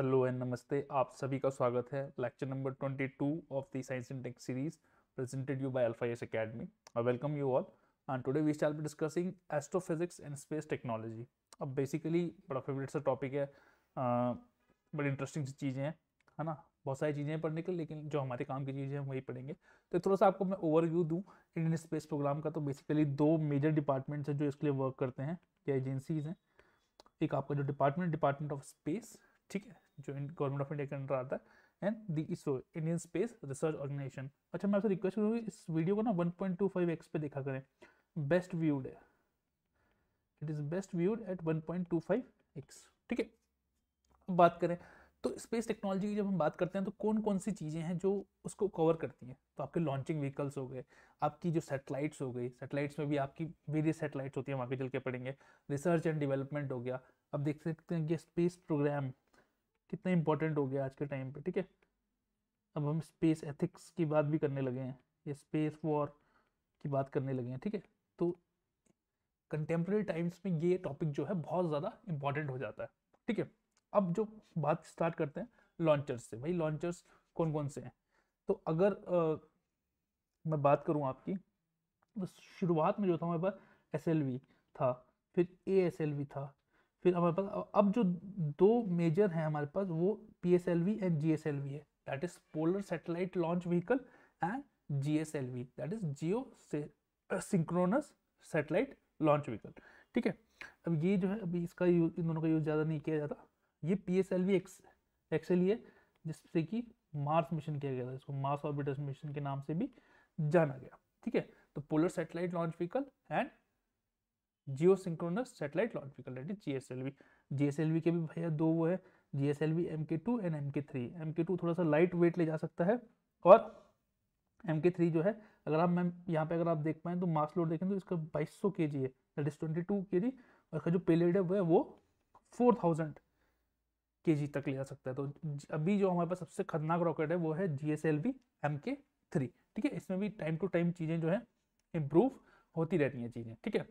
Hello and नमस्ते आप सभी का स्वागत है lecture number 22 of the science and tech series presented you by alpha S academy I welcome you all and today we shall be discussing astrophysics and space technology अब basically बड़ा favourite सा topic है बड़ी interesting सी चीज़ें हैं है ना बहुत सारी चीज़ें पढ़ने के लेकिन जो हमारे काम की चीज़ें हैं वही पढ़ेंगे तो थोड़ा सा आपको मैं ओवरव्यू दूँ इंडियन स्पेस प्रोग्राम का तो बेसिकली दो मेजर डिपार्टमेंट्स हैं जो इसके लिए वर्क करते हैं या एजेंसीज हैं एक आपका जो डिपार्टमेंट डिपार्टमेंट ऑफ स्पेस ठीक है जो गवर्नमेंट ऑफ इंडिया के अंडर आता है and the ISRO Indian space research organisation अच्छा मैं आपसे रिक्वेस्ट करूँगी इस वीडियो को ना one point two five X पे देखा करें बेस्ट व्यूड है it is best viewed at one point two five X ठीक है बात करें तो स्पेस टेक्नोलॉजी की जब हम बात करते हैं तो कौन कौन सी चीज़ें हैं जो उसको कवर करती हैं तो आपके लॉन्चिंग व्हीकल्स हो गए आपकी जो सेटेलाइट्स हो गई सेटेलाइट्स में भी आपकी वेरियस सेटेलाइट्स होती हैं वहाँ के चल के पड़ेंगे रिसर्च एंड डेवलपमेंट हो गया अब देख सकते हैं कि स्पेस प्रोग्राम कितना इंपॉर्टेंट हो गया आज के टाइम पे ठीक है अब हम स्पेस एथिक्स की बात भी करने लगे हैं या स्पेस वॉर की बात करने लगे हैं ठीक है तो कंटेम्प्रेरी टाइम्स में ये टॉपिक जो है बहुत ज़्यादा इंपॉर्टेंट हो जाता है ठीक है अब जो बात स्टार्ट करते हैं लॉन्चर्स से भाई लॉन्चर्स कौन कौन से हैं तो अगर आ, मैं बात करूँ आपकी तो शुरुआत में जो था हमारे पास एस था फिर ए था फिर हमारे पास अब जो दो मेजर हैं हमारे पास वो P S L V and G S L V है that is polar satellite launch vehicle and G S L V that is geosynchronous satellite launch vehicle ठीक है अब ये जो है अभी इसका यूज इन दोनों का यूज़ ज़्यादा नहीं किया जाता ये P S L V X XL है जिससे कि मार्स मिशन किया गया था इसको मार्स ऑर्बिटर्स मिशन के नाम से भी जाना गया ठीक है तो polar satellite launch vehicle and geosynchronous satellite launch vehicle यानी जी जीएसएलवी एल के भी भैया दो वो है GSLV S M K two and M K three M K two थोड़ा सा लाइट वेट ले जा सकता है और एम के थ्री जो है अगर आप मैम यहाँ पे अगर आप देख पाएँ तो मास लोड देखें तो इसका बाईस सौ के जी है दैट इज ट्वेंटी टू के जी और इसका जो पेलेड है वो है वो फोर थाउजेंड के जी तक ले जा सकता है तो अभी जो हमारे पास सबसे खतरनाक रॉकेट है वो है G S L V M K three ठीक है इसमें भी टाइम टू टाइम चीज़ें जो है इम्प्रूव होती रहती हैं चीज़ें ठीक है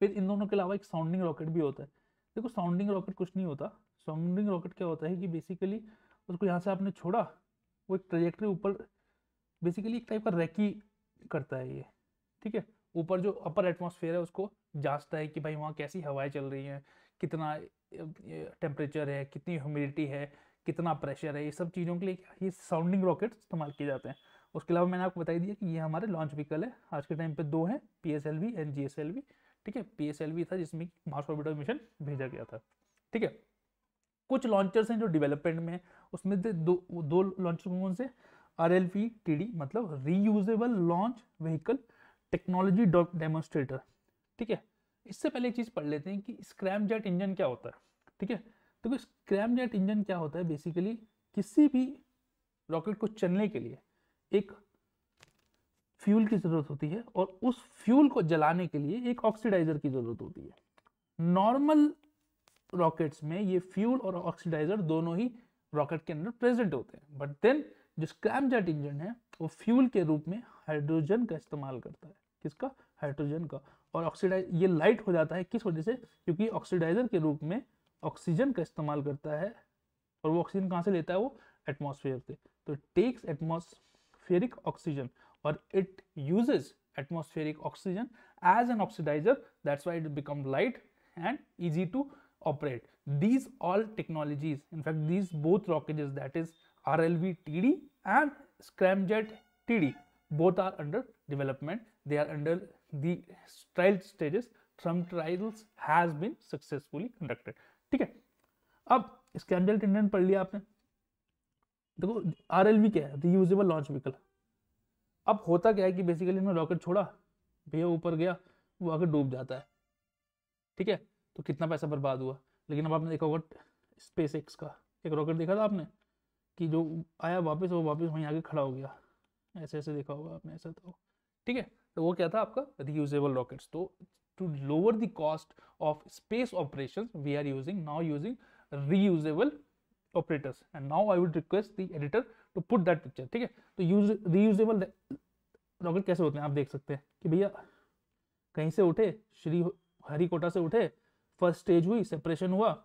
फिर इन दोनों के अलावा एक साउंडिंग रॉकेट भी होता है देखो साउंडिंग रॉकेट कुछ नहीं होता साउंडिंग रॉकेट क्या होता है कि बेसिकली उसको यहाँ से आपने छोड़ा वो एक ट्रेजेक्ट्री ऊपर बेसिकली एक टाइप का रैकी करता है ये ठीक है ऊपर जो अपर एटमोसफेयर है उसको जांचता है कि भाई वहाँ कैसी हवाएं चल रही हैं कितना टेम्परेचर है कितनी ह्यूमिडिटी है कितना प्रेशर है ये सब चीज़ों के लिए ये साउंडिंग रॉकेट इस्तेमाल किए जाते हैं उसके अलावा मैंने आपको बताई दिया कि ये हमारे लॉन्च व्हीकल है आज के टाइम पे दो हैं P S L V and G S L V ठीक है पीएसएलवी था जिसमें मार्स ऑर्बिटर मिशन भेजा गया था ठीक है कुछ लॉन्चर्स हैं जो डेवलपमेंट में है उसमें दो दो लॉन्चर कौन से R L P T D मतलब reusable launch vehicle technology demonstrator ठीक है इससे पहले एक चीज़ पढ़ लेते हैं कि स्क्रैम जेट इंजन क्या होता है ठीक है तो स्क्रैम जेट इंजन क्या होता है बेसिकली किसी भी रॉकेट को चलने के लिए एक फ्यूल की ज़रूरत होती है और उस फ्यूल को जलाने के लिए एक ऑक्सीडाइज़र की ज़रूरत होती है नॉर्मल रॉकेट्स में ये फ्यूल और ऑक्सीडाइज़र दोनों ही रॉकेट के अंदर प्रेजेंट होते हैं बट देन जो स्क्रैपजेट इंजन है वो फ्यूल के रूप में हाइड्रोजन का इस्तेमाल करता है किसका हाइड्रोजन का और ऑक्सीडाइज ये लाइट हो जाता है किस वजह से क्योंकि ऑक्सीडाइजर के रूप में ऑक्सीजन का इस्तेमाल करता है और वो ऑक्सीजन कहाँ से लेता है वो एटमोसफेयर से तो takes atmospheric oxygen or it uses atmospheric oxygen as an oxidizer that's why it become light and easy to operate these all technologies in fact these both rockets that is RLV TD and scramjet TD both are under development they are under the trial stages some trials has been successfully conducted ठीक है अब scramjet Indian पढ़ लिया आपने देखो RLV क्या है reusable launch vehicle अब होता क्या है कि बेसिकली हमने रॉकेट छोड़ा भैया ऊपर गया वो आकर डूब जाता है ठीक है तो कितना पैसा बर्बाद हुआ लेकिन अब आपने देखा होगा स्पेस एक्स का एक रॉकेट देखा था आपने कि जो आया वापस वो वापस वहीं आके खड़ा हो गया ऐसे ऐसे देखा होगा आपने ऐसा तो ठीक है तो वो क्या था आपका रीयूजेबल रॉकेट्स तो to lower the cost of space operation we are using now using reusable operators and now I would request the editor to put that picture ठीक है तो use reusable rocket कैसे होते हैं आप देख सकते हैं कि भैया कहीं से उठे श्री हरिकोटा से उठे फर्स्ट स्टेज हुई सेपरेशन हुआ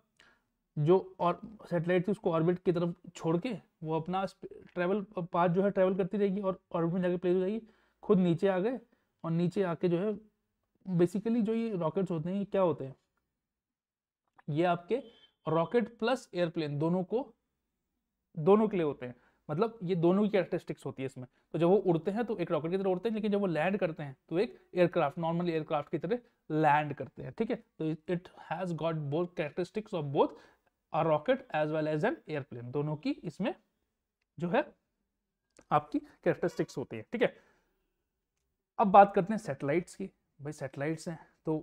जो और सैटेलाइट थी उसको ऑर्बिट की तरफ छोड़ के वो अपना ट्रैवल पाथ जो है ट्रैवल करती रहेगी और ऑर्बिट में जाके प्लेस हो जाएगी खुद नीचे आ गए और नीचे आके जो है बेसिकली जो ये रॉकेट्स होते हैं ये क्या होते हैं ये आपके रॉकेट प्लस एयरप्लेन दोनों को दोनों के लिए होते हैं मतलब ये दोनों की कैरेक्टरिस्टिक्स होती है इसमें तो जब वो उड़ते हैं तो एक रॉकेट की तरह उड़ते हैं लेकिन जब वो लैंड करते हैं तो एक एयरक्राफ्ट नॉर्मल एयरक्राफ्ट की तरह लैंड करते हैं ठीक है तो it has got both characteristics of both a rocket as well as an airplane दोनों की इसमें जो है आपकी कैरेक्टरिस्टिक्स होती है ठीक है अब बात करते हैं सेटेलाइट्स की भाई सेटेलाइट्स हैं तो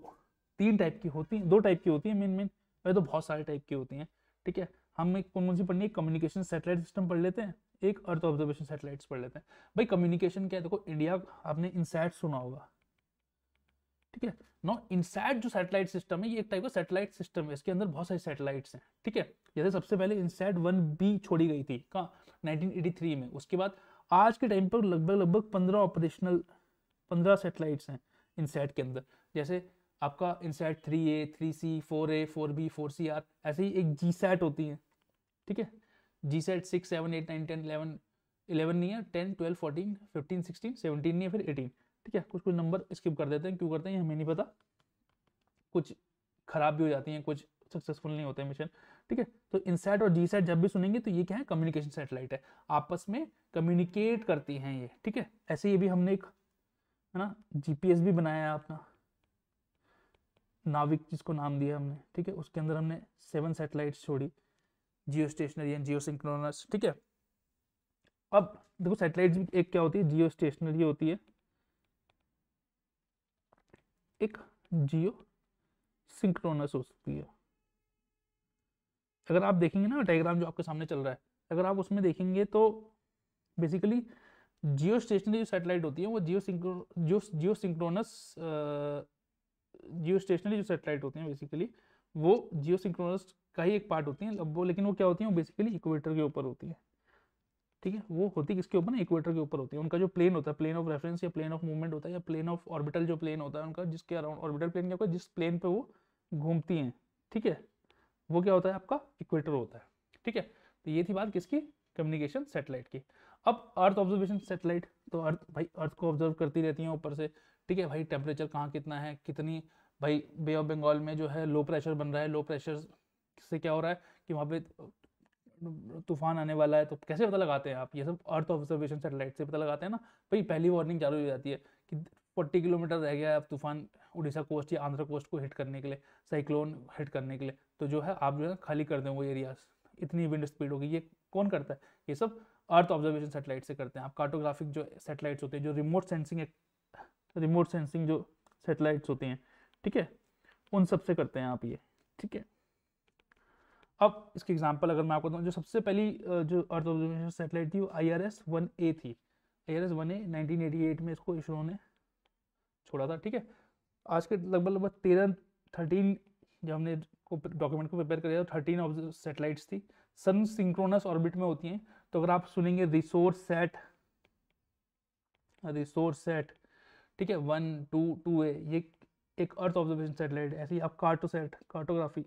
तीन टाइप की होती हैं दो टाइप की होती है मेन मेन वैसे तो बहुत सारे टाइप की होती हैं ठीक है हम एक कौन कौन सी पढ़नी है कम्युनिकेशन सेटेलाइट सिस्टम पढ़ लेते हैं एक अर्थ ऑब्जर्वेशन सेटेलाइट पढ़ लेते हैं भाई कम्युनिकेशन क्या है देखो इंडिया आपने इनसैट सुना होगा ठीक है नो इनसैट जो सेटेलाइट सिस्टम है ये एक टाइप का सेटेलाइट सिस्टम है इसके अंदर बहुत सारे सैटेलाइट्स हैं ठीक है जैसे सबसे पहले इनसैट वन बी छोड़ी गई थी कहा नाइनटीन में उसके बाद आज के टाइम पर लगभग लगभग पंद्रह ऑपरेशनल पंद्रह सैटेलाइट्स हैं इनसैट के अंदर जैसे आपका INSAT three A three C four A four B four C or ऐसे ही एक जी सेट होती है ठीक है GSAT six seven eight nine ten eleven eleven नहीं है ten twelve fourteen fifteen sixteen seventeen नहीं है फिर एटीन ठीक है कुछ कुछ नंबर स्किप कर देते हैं क्यों करते हैं हमें नहीं पता कुछ खराब भी हो जाती हैं कुछ सक्सेसफुल नहीं होते मिशन ठीक है तो इनसेट और जी सेट जब भी सुनेंगे तो ये क्या है कम्युनिकेशन सेटेलाइट है आपस में कम्युनिकेट करती हैं ये ठीक है ऐसे ये भी हमने एक है ना जी भी बनाया है अपना नाविक जिसको नाम दिया हमने ठीक है उसके अंदर हमने सेवन सेटेलाइट्स छोड़ी geostationary and geosynchronous ठीक है अब देखो सेटेलाइट एक क्या होती है जियो स्टेशनरी होती है एक जियो सिंक्रोनस होती है अगर आप देखेंगे ना डायग्राम जो आपके सामने चल रहा है अगर आप उसमें देखेंगे तो बेसिकली जियो स्टेशनरी जो सैटेलाइट होती है वो geo synchro geo geosynchronous geostationary जो सेटेलाइट होते हैं बेसिकली वो जियो सिंक्रोनस का ही एक पार्ट होती है वो लेकिन वो क्या होती है बेसिकली इक्वेटर के ऊपर होती है ठीक है वो होती किसके ऊपर ना इक्वेटर के ऊपर होती है उनका जो प्लेन होता है प्लेन ऑफ रेफरेंस या प्लेन ऑफ मूवमेंट होता है या प्लेन ऑफ ऑर्बिटल जो प्लेन होता है उनका जिसके अराउंड ऑर्बिटल प्लेन क्या होता है जिस प्लेन पे वो घूमती हैं ठीक है वो क्या होता है आपका इक्वेटर होता है ठीक है तो ये थी बात किसकी कम्युनिकेशन सेटेलाइट की अब अर्थ ऑब्जर्वेशन सेटेलाइट तो अर्थ भाई अर्थ को ऑब्जर्व करती रहती हैं ऊपर से ठीक है भाई टेम्परेचर कहाँ कितना है कितनी भाई बे ऑफ बंगाल में जो है लो प्रेशर बन रहा है लो प्रेशर से क्या हो रहा है कि वहाँ पे तूफान आने वाला है तो कैसे पता लगाते हैं आप ये सब अर्थ ऑब्जर्वेशन सेटेलाइट से पता लगाते हैं ना भाई पहली वार्निंग चालू हो जाती है कि फोर्टी किलोमीटर रह गया है अब तूफान उड़ीसा कोस्ट या आंध्र कोस्ट को हिट करने के लिए साइक्लोन हिट करने के लिए तो जो है आप जो है खाली कर दें वो एरियाज इतनी विंड स्पीड होगी ये कौन करता है ये सब अर्थ ऑब्जर्वेशन सेटेलाइट से करते हैं आप कार्टोग्राफिक जो सेटेलाइट्स होते हैं जो रिमोट सेंसिंग रिमोट सेंसिंग जो सेटेलाइट्स होते हैं ठीक है उन सब से करते हैं आप ये ठीक है अब इसके एग्जांपल अगर मैं आपको दूँ जो सबसे पहली जो अर्थ ऑब्जर्वेशन सेटेलाइट थी वो आई आर वन ए थी I R S one A nineteen eighty eight में इसको इसरो ने छोड़ा था ठीक है आज के लगभग लगभग तेरह थर्टीन जब हमने को डॉक्यूमेंट को प्रिपेयर करेगा थर्टीन ऑब्जर्व सेटेलाइट्स थी सन सिंक्रोनस ऑर्बिट में होती हैं तो अगर आप सुनेंगे रिसोर्स सेट रिसोर्स सेट ठीक है वन टू टू ए ये एक अर्थ ऑब्जर्वेशन सेटेलाइट ऐसे ही आप Cartosat cartography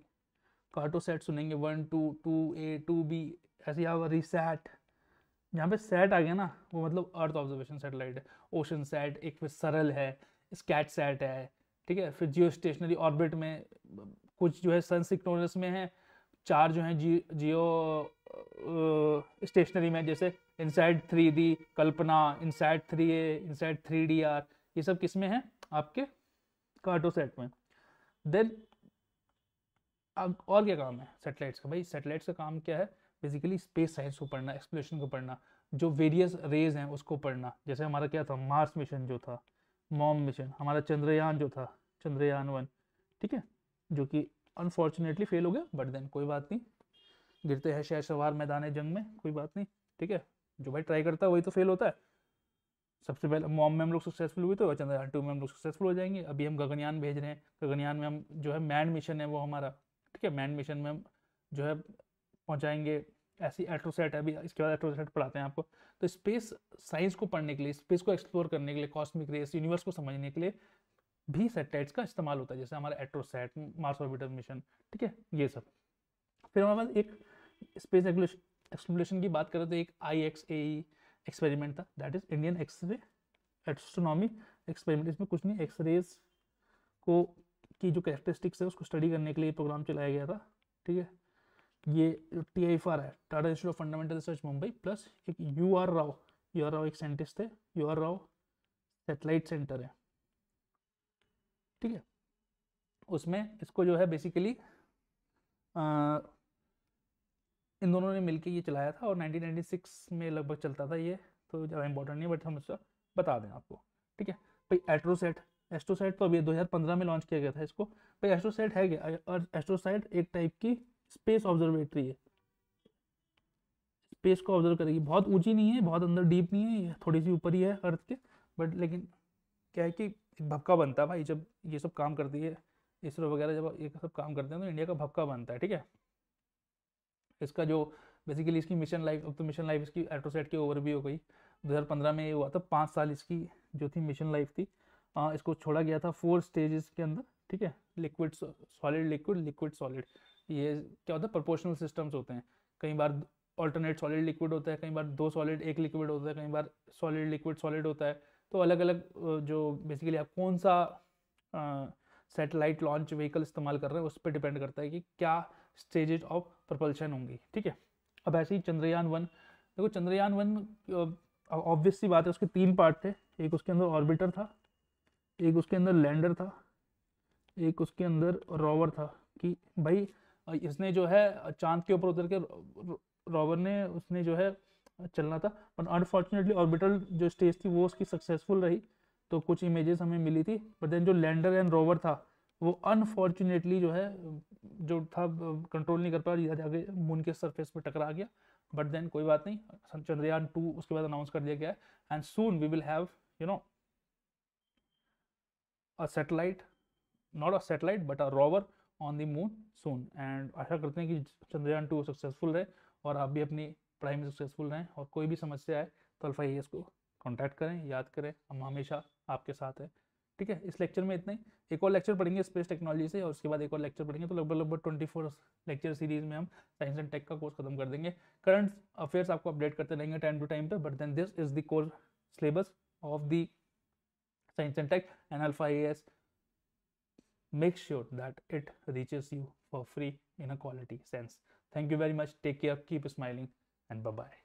Cartosat सुनेंगे one two two A two B ऐसे ही आप रिसेट यहाँ पे सेट आ गया ना वो मतलब अर्थ ऑब्जर्वेशन सेटेलाइट है ओशन सेट एक फिर सरल है स्कैट सेट है ठीक है फिर जियो स्टेशनरी ऑर्बिट में कुछ जो है सन सिक्टोनस में है चार जो हैं जी जियो स्टेशनरी में जैसे INSAT three D Kalpana INSAT three A INSAT three D or ये सब किस में है आपके कार्टो सेट में देन अब और क्या काम है सेटेलाइट्स का भाई सेटेलाइट्स का काम क्या है बेसिकली स्पेस साइंस को पढ़ना एक्सप्लोरेशन को पढ़ना जो वेरियस रेज हैं उसको पढ़ना जैसे हमारा क्या था मार्स मिशन जो था मॉम मिशन हमारा चंद्रयान जो था चंद्रयान वन ठीक है जो कि अनफॉर्चुनेटली फेल हो गया बट देन कोई बात नहीं गिरते हैं शहर सवार मैदान जंग में कोई बात नहीं ठीक है जो भाई ट्राई करता है वही तो फेल होता है सबसे पहले मॉम में हम लोग सक्सेसफुल हुए तो चंद्रयान टू में हम लोग सक्सेसफुल हो जाएंगे अभी हम गगनयान भेज रहे हैं गगनयान में हम जो है मैन मिशन है वो हमारा ठीक है मैन मिशन में हम जो है पहुँचाएंगे ऐसी एट्रोसेट है अभी इसके बाद एट्रोसेट पढ़ाते हैं आपको तो स्पेस साइंस को पढ़ने के लिए स्पेस को एक्सप्लोर करने के लिए कॉस्मिक रेस यूनिवर्स को समझने के लिए भी सेटेलाइट्स का इस्तेमाल होता है जैसे हमारा एट्रोसैट मार्स ऑर्बिटर मिशन ठीक है ये सब फिर हमारे पास एक स्पेस एक्सप्लोरेशन की बात करें तो एक आई एक्स ए एक्सपेरिमेंट था that is Indian x-ray astronomy experiment इसमें कुछ नहीं एक्सरेज को की जो करेक्टरिस्टिक्स है उसको स्टडी करने के लिए प्रोग्राम चलाया गया था ठीक है ये टी आई एफ है Tata institute of fundamental research Mumbai plus एक U R Rao U R Rao एक साइंटिस्ट है U R Rao satellite centre है ठीक है उसमें इसको जो है बेसिकली इन दोनों ने मिलकर ये चलाया था और 1996 में लगभग चलता था ये तो ज़्यादा इंपॉर्टेंट नहीं बट हम इसका बता दें आपको ठीक है भाई एट्रोसेट एस्ट्रोसाइट तो अभी 2015 में लॉन्च किया गया था इसको भाई एस्ट्रोसाइट है क्या और एस्ट्रोसाइट एक टाइप की स्पेस ऑब्जर्वेटरी है स्पेस को ऑब्जर्व करेगी बहुत ऊंची नहीं है बहुत अंदर डीप नहीं है थोड़ी सी ऊपर ही है अर्थ के बट लेकिन क्या है कि भपका बनता है भाई जब ये सब काम करती है इसरो वगैरह जब ये सब काम करते हैं तो इंडिया का भपका बनता है ठीक है इसका जो बेसिकली इसकी मिशन लाइफ अब तो मिशन लाइफ इसकी एट्रोसेट की ओवर भी हो गई 2015 में ये हुआ था पाँच साल इसकी जो थी मिशन लाइफ थी आ, इसको छोड़ा गया था फोर स्टेजेस के अंदर ठीक है liquid solid liquid liquid solid ये क्या होता है प्रोपोर्शनल सिस्टम्स होते हैं कई बार ऑल्टरनेट सॉलिड लिक्विड होता है कई बार दो सॉलिड एक लिक्विड होता है कई बार सॉलिड लिक्विड सॉलिड होता है तो अलग अलग जो बेसिकली आप कौन सा सेटेलाइट लॉन्च व्हीकल इस्तेमाल कर रहे हैं उस पर डिपेंड करता है कि क्या स्टेजेज ऑफ प्रपल्शन होंगी ठीक है अब ऐसे ही चंद्रयान वन देखो चंद्रयान वन ऑब्वियस सी बात है उसके तीन पार्ट थे एक उसके अंदर ऑर्बिटर था एक उसके अंदर लैंडर था एक उसके अंदर रॉवर था कि भाई इसने जो है चांद के ऊपर उतर के रॉवर ने उसने जो है चलना था बट अनफॉर्चुनेटली ऑर्बिटल जो स्टेज थी वो उसकी सक्सेसफुल रही तो कुछ इमेजेस हमें मिली थी बट देन जो लैंडर एंड रोवर था वो अनफॉर्चुनेटली जो है जो था कंट्रोल नहीं कर पाया जाके मून के सरफेस पर टकरा गया बट देन कोई बात नहीं चंद्रयान टू उसके बाद अनाउंस कर दिया गया है and soon we will have you know a satellite not a satellite but a rover on the moon soon and आशा करते हैं कि चंद्रयान टू सक्सेसफुल रहे और आप भी अपनी पढ़ाई में सक्सेसफुल रहें और कोई भी समस्या आए तो अल्फा ई को कॉन्टैक्ट करें याद करें हम हमेशा आपके साथ हैं ठीक है इस लेक्चर में इतना ही एक और लेक्चर पढ़ेंगे स्पेस टेक्नोलॉजी से और उसके बाद एक और लेक्चर पढ़ेंगे तो लगभग लगभग ट्वेंटी फोर लेक्चर सीरीज में हम साइंस एंड टेक का कोर्स खत्म कर देंगे करंट अफेयर्स आपको अपडेट करते रहेंगे टाइम टू टाइम पे but then this is the course syllabus of the science and tech and alpha A S make sure that it reaches you for free in a quality sense thank you very much take care keep smiling and bye bye.